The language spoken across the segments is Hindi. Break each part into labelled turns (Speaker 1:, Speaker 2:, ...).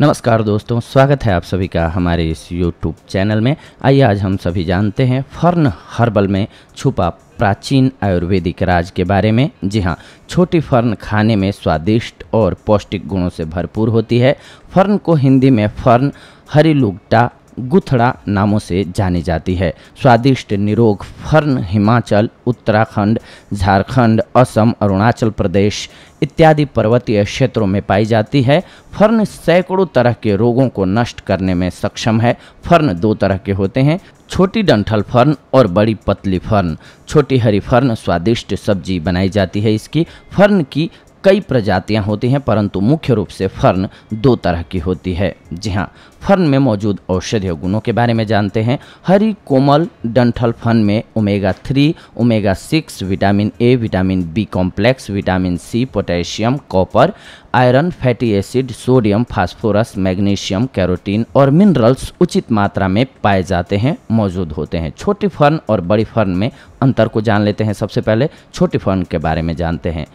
Speaker 1: नमस्कार दोस्तों स्वागत है आप सभी का हमारे इस यूट्यूब चैनल में आइए आज हम सभी जानते हैं फर्न हर्बल में छुपा प्राचीन आयुर्वेदिक राज के बारे में जी हाँ छोटी फर्न खाने में स्वादिष्ट और पौष्टिक गुणों से भरपूर होती है फर्न को हिंदी में फर्न हरी लुगटा गुथड़ा नामों से जानी जाती है स्वादिष्ट निरोग फर्न हिमाचल उत्तराखंड झारखंड असम अरुणाचल प्रदेश इत्यादि पर्वतीय क्षेत्रों में पाई जाती है फर्न सैकड़ों तरह के रोगों को नष्ट करने में सक्षम है फर्न दो तरह के होते हैं छोटी डंठल फर्न और बड़ी पतली फर्न छोटी हरी फर्न स्वादिष्ट सब्जी बनाई जाती है इसकी फर्न की कई प्रजातियां होती हैं परंतु मुख्य रूप से फर्न दो तरह की होती है जी हाँ फर्न में मौजूद औषधीय गुणों के बारे में जानते हैं हरी कोमल डंठल फर्न में omega three omega six vitamin A vitamin B complex vitamin C potassium copper iron fatty acid sodium phosphorus magnesium carotene और मिनरल्स उचित मात्रा में पाए जाते हैं मौजूद होते हैं छोटी फर्न और बड़ी फर्न में अंतर को जान लेते हैं सबसे पहले छोटी फर्न के बारे में जानते हैं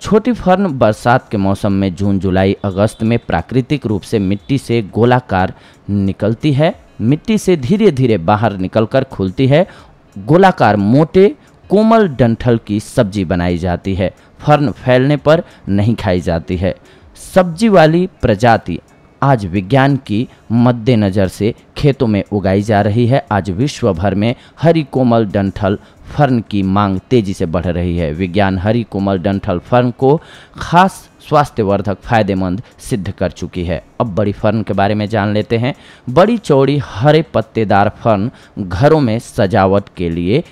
Speaker 1: छोटी फर्न बरसात के मौसम में जून जुलाई अगस्त में प्राकृतिक रूप से मिट्टी से गोलाकार निकलती है मिट्टी से धीरे धीरे बाहर निकलकर खुलती है गोलाकार मोटे कोमल डंठल की सब्जी बनाई जाती है फर्न फैलने पर नहीं खाई जाती है सब्जी वाली प्रजाति आज विज्ञान की मद्देनज़र से खेतों में उगाई जा रही है आज विश्व भर में हरी कोमल डंठल फर्न की मांग तेजी से बढ़ रही है विज्ञान हरी कोमल डंठल फर्न को खास स्वास्थ्यवर्धक फायदेमंद सिद्ध कर चुकी है अब बड़ी फर्न के बारे में जान लेते हैं बड़ी चौड़ी हरे पत्तेदार फर्न घरों में सजावट के लिए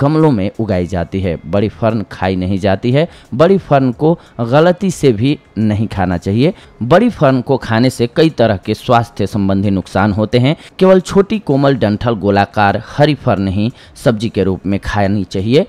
Speaker 1: गमलों में उगाई जाती है बड़ी फर्न खाई नहीं जाती है बड़ी फर्न को गलती से भी नहीं खाना चाहिए बड़ी फर्न को खाने से कई तरह के स्वास्थ्य संबंधी नुकसान होते हैं केवल छोटी कोमल डंठल गोलाकार हरी फर्न ही सब्जी के रूप में खाए आनी चाहिए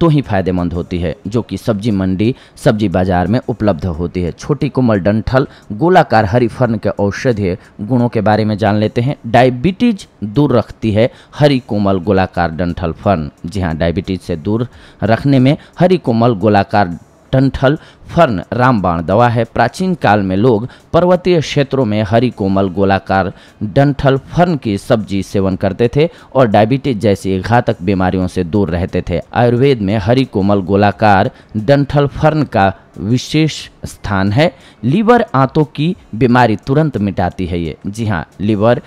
Speaker 1: तो ही फायदेमंद होती है जो कि सब्जी मंडी सब्जी बाजार में उपलब्ध होती है छोटी कोमल डंठल गोलाकार हरी फर्न के औषधीय गुणों के बारे में जान लेते हैं डायबिटीज दूर रखती है हरी कोमल गोलाकार डंठल फर्न जी हाँ डायबिटीज से दूर रखने में हरी कोमल गोलाकार डंठल फर्न रामबाण दवा है प्राचीन काल में लोग पर्वतीय क्षेत्रों में हरी कोमल गोलाकार डंठल फर्न की सब्जी सेवन करते थे और डायबिटीज जैसी घातक बीमारियों से दूर रहते थे आयुर्वेद में हरी कोमल गोलाकार डंठल फर्न का विशेष स्थान है लीवर आंतों की बीमारी तुरंत मिटाती है ये जी हाँ लीवर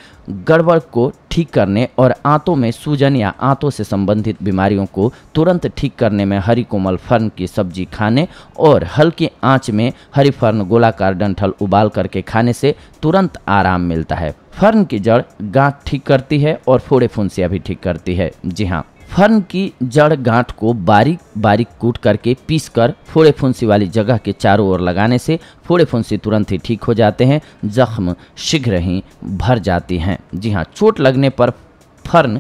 Speaker 1: गड़बड़ को ठीक करने और आंतों में सूजन या आंतों से संबंधित बीमारियों को तुरंत ठीक करने में हरी कोमल फर्न की सब्जी खाने और हल डंठल की आंच में हरी फर्न गोलाकार डंठल उबाल करके खाने से तुरंत आराम मिलता है फर्न की जड़ गांठ ठीक करती है और फोड़े फुंसियाँ भी ठीक करती है जी हाँ फर्न की जड़ गांठ को बारीक बारीक कूट करके पीस कर फोड़े फुंसी वाली जगह के चारों ओर लगाने से फोड़े फुंसी तुरंत ही ठीक हो जाते हैं जख्म शीघ्र ही भर जाती हैं जी हाँ चोट लगने पर फर्न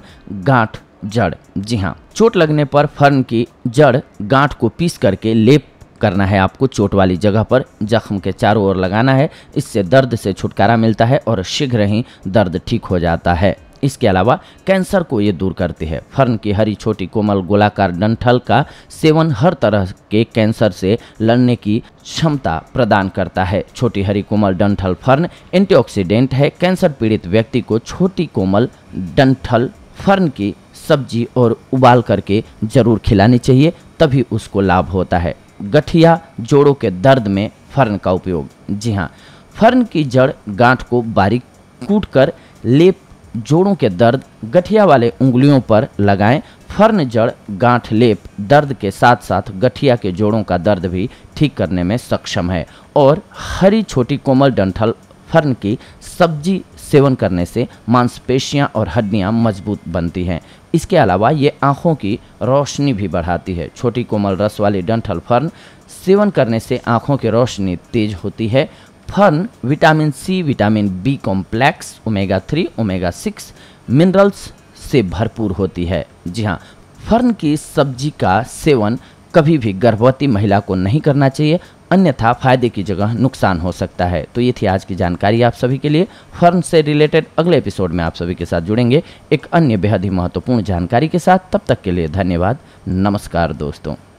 Speaker 1: गांठ जड़ जी हाँ चोट लगने पर फर्न की जड़ गांठ को पीस करके लेप करना है आपको चोट वाली जगह पर जख्म के चारों ओर लगाना है इससे दर्द से छुटकारा मिलता है और शीघ्र ही दर्द ठीक हो जाता है इसके अलावा कैंसर को ये दूर करती है फर्न की हरी छोटी कोमल गोलाकार डंठल का सेवन हर तरह के कैंसर से लड़ने की क्षमता प्रदान करता है छोटी हरी कोमल डंठल फर्न एंटीऑक्सीडेंट है कैंसर पीड़ित व्यक्ति को छोटी कोमल डंठल फर्न की सब्जी और उबाल करके जरूर खिलानी चाहिए तभी उसको लाभ होता है गठिया जोड़ों के दर्द में फर्न का उपयोग जी हाँ फर्न की जड़ गांठ को बारीक कूट कर लेप जोड़ों के दर्द गठिया वाले उंगलियों पर लगाएं फर्न जड़ गांठ लेप दर्द के साथ साथ गठिया के जोड़ों का दर्द भी ठीक करने में सक्षम है और हरी छोटी कोमल डंठल फर्न की सब्जी सेवन करने से मांसपेशियां और हड्डियां मजबूत बनती हैं इसके अलावा ये आँखों की रोशनी भी बढ़ाती है छोटी कोमल रस वाली डंठल फर्न सेवन करने से आँखों की रोशनी तेज होती है fern vitamin C vitamin B complex omega three omega six minerals से भरपूर होती है जी हाँ फर्न की सब्जी का सेवन कभी भी गर्भवती महिला को नहीं करना चाहिए अन्यथा फायदे की जगह नुकसान हो सकता है तो ये थी आज की जानकारी आप सभी के लिए फर्म से रिलेटेड अगले एपिसोड में आप सभी के साथ जुड़ेंगे एक अन्य बेहद ही महत्वपूर्ण जानकारी के साथ तब तक के लिए धन्यवाद नमस्कार दोस्तों